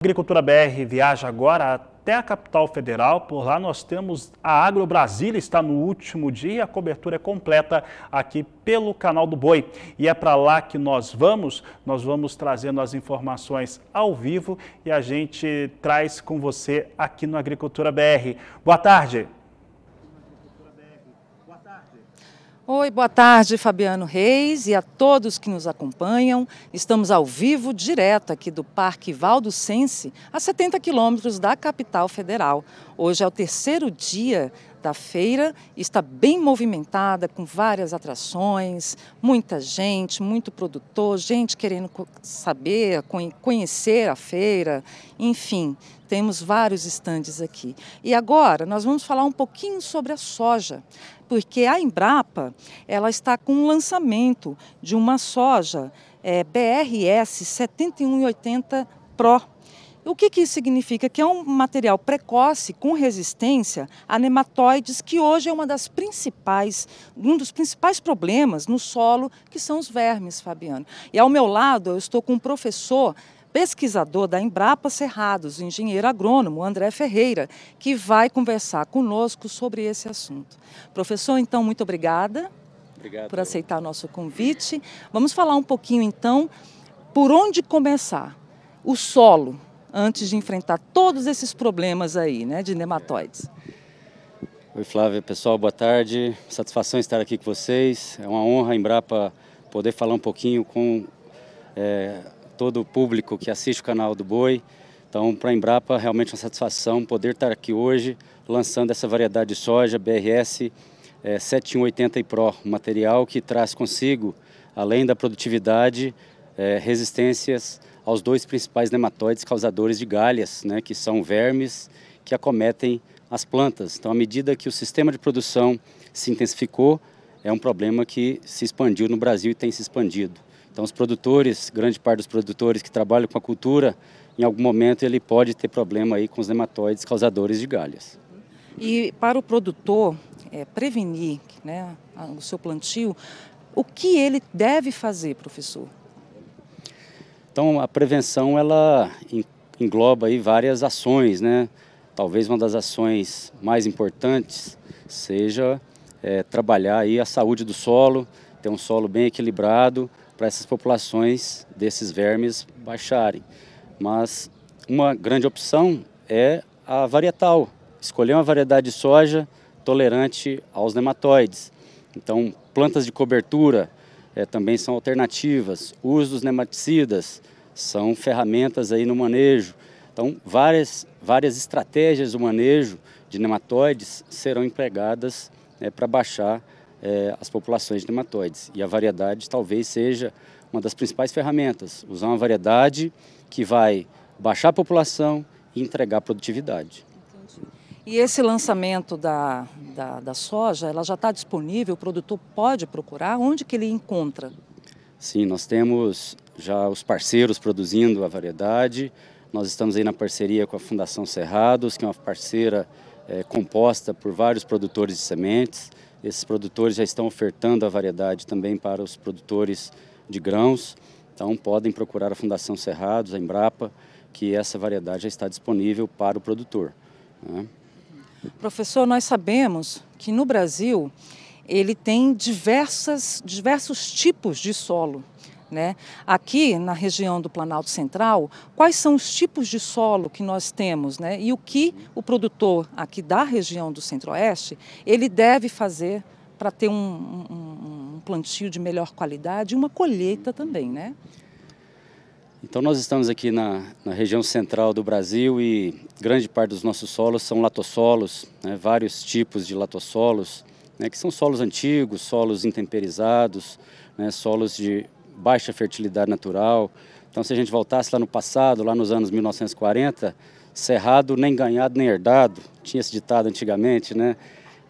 Agricultura BR viaja agora até a capital federal. Por lá nós temos a Agro Brasília, está no último dia, a cobertura é completa aqui pelo canal do Boi. E é para lá que nós vamos, nós vamos trazendo as informações ao vivo e a gente traz com você aqui no Agricultura BR. Boa tarde. Oi, boa tarde, Fabiano Reis e a todos que nos acompanham. Estamos ao vivo, direto aqui do Parque Valdo Sense, a 70 quilômetros da capital federal. Hoje é o terceiro dia da feira está bem movimentada, com várias atrações, muita gente, muito produtor, gente querendo saber, conhecer a feira, enfim, temos vários estandes aqui. E agora nós vamos falar um pouquinho sobre a soja, porque a Embrapa ela está com um lançamento de uma soja é, BRS 7180 Pro o que, que isso significa? Que é um material precoce com resistência a nematóides, que hoje é uma das principais, um dos principais problemas no solo, que são os vermes, Fabiano. E ao meu lado, eu estou com um professor pesquisador da Embrapa Cerrados, engenheiro agrônomo André Ferreira, que vai conversar conosco sobre esse assunto. Professor, então, muito obrigada Obrigado. por aceitar nosso convite. Vamos falar um pouquinho, então, por onde começar. O solo, antes de enfrentar todos esses problemas aí, né, de nematóides. Oi, Flávia, pessoal, boa tarde. Satisfação estar aqui com vocês. É uma honra, Embrapa, poder falar um pouquinho com é, todo o público que assiste o canal do Boi. Então, para a Embrapa, realmente uma satisfação poder estar aqui hoje lançando essa variedade de soja BRS é, 7180 e Pro, um material que traz consigo, além da produtividade, é, resistências aos dois principais nematóides causadores de galhas, né, que são vermes que acometem as plantas. Então, à medida que o sistema de produção se intensificou, é um problema que se expandiu no Brasil e tem se expandido. Então, os produtores, grande parte dos produtores que trabalham com a cultura, em algum momento ele pode ter problema aí com os nematóides causadores de galhas. E para o produtor é, prevenir né, o seu plantio, o que ele deve fazer, professor? Então a prevenção ela engloba aí várias ações, né? Talvez uma das ações mais importantes seja é, trabalhar aí a saúde do solo, ter um solo bem equilibrado para essas populações desses vermes baixarem. Mas uma grande opção é a varietal, escolher uma variedade de soja tolerante aos nematóides. Então, plantas de cobertura, é, também são alternativas. O uso dos nematicidas são ferramentas aí no manejo. Então, várias, várias estratégias do manejo de nematóides serão empregadas né, para baixar é, as populações de nematóides. E a variedade talvez seja uma das principais ferramentas. Usar uma variedade que vai baixar a população e entregar produtividade. Entendi. E esse lançamento da, da, da soja, ela já está disponível, o produtor pode procurar, onde que ele encontra? Sim, nós temos já os parceiros produzindo a variedade, nós estamos aí na parceria com a Fundação Cerrados, que é uma parceira é, composta por vários produtores de sementes. Esses produtores já estão ofertando a variedade também para os produtores de grãos, então podem procurar a Fundação Cerrados, a Embrapa, que essa variedade já está disponível para o produtor. Né? Professor, nós sabemos que no Brasil ele tem diversas, diversos tipos de solo. Né? Aqui na região do Planalto Central, quais são os tipos de solo que nós temos né? e o que o produtor aqui da região do Centro-Oeste ele deve fazer para ter um, um, um plantio de melhor qualidade e uma colheita também, né? Então nós estamos aqui na, na, região central do Brasil e grande parte dos nossos solos são latossolos, né, vários tipos de latossolos, né, que são solos antigos, solos intemperizados, né, solos de baixa fertilidade natural. Então se a gente voltasse lá no passado, lá nos anos 1940, cerrado nem ganhado nem herdado, tinha esse ditado antigamente, né?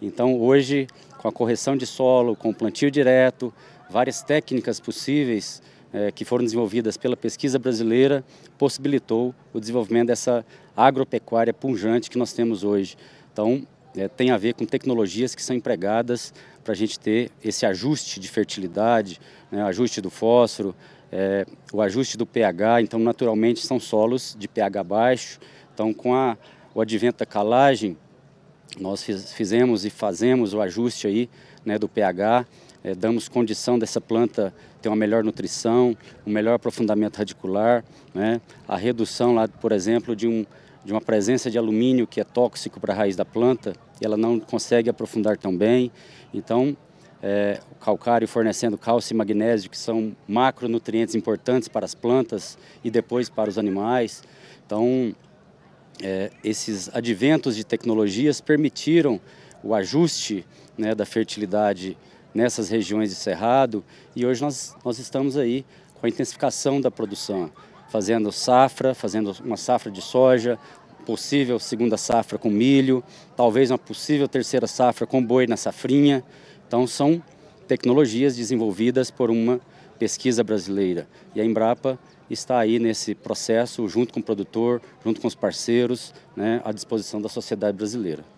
Então hoje, com a correção de solo, com o plantio direto, várias técnicas possíveis, eh, que foram desenvolvidas pela pesquisa brasileira possibilitou o desenvolvimento dessa agropecuária punjante que nós temos hoje. Então, eh, tem a ver com tecnologias que são empregadas para a gente ter esse ajuste de fertilidade, né, ajuste do fósforo, é, o ajuste do pH. Então, naturalmente, são solos de pH baixo. Então, com a, o advento da calagem, nós fizemos e fazemos o ajuste aí né, do pH é, damos condição dessa planta ter uma melhor nutrição, um melhor aprofundamento radicular, né? a redução, lá, por exemplo, de, um, de uma presença de alumínio que é tóxico para a raiz da planta, e ela não consegue aprofundar tão bem. Então, é, o calcário fornecendo cálcio e magnésio, que são macronutrientes importantes para as plantas e depois para os animais. Então, é, esses adventos de tecnologias permitiram o ajuste né, da fertilidade nessas regiões de cerrado e hoje nós, nós estamos aí com a intensificação da produção, fazendo safra, fazendo uma safra de soja, possível segunda safra com milho, talvez uma possível terceira safra com boi na safrinha. Então são tecnologias desenvolvidas por uma pesquisa brasileira e a Embrapa está aí nesse processo junto com o produtor, junto com os parceiros, né, à disposição da sociedade brasileira.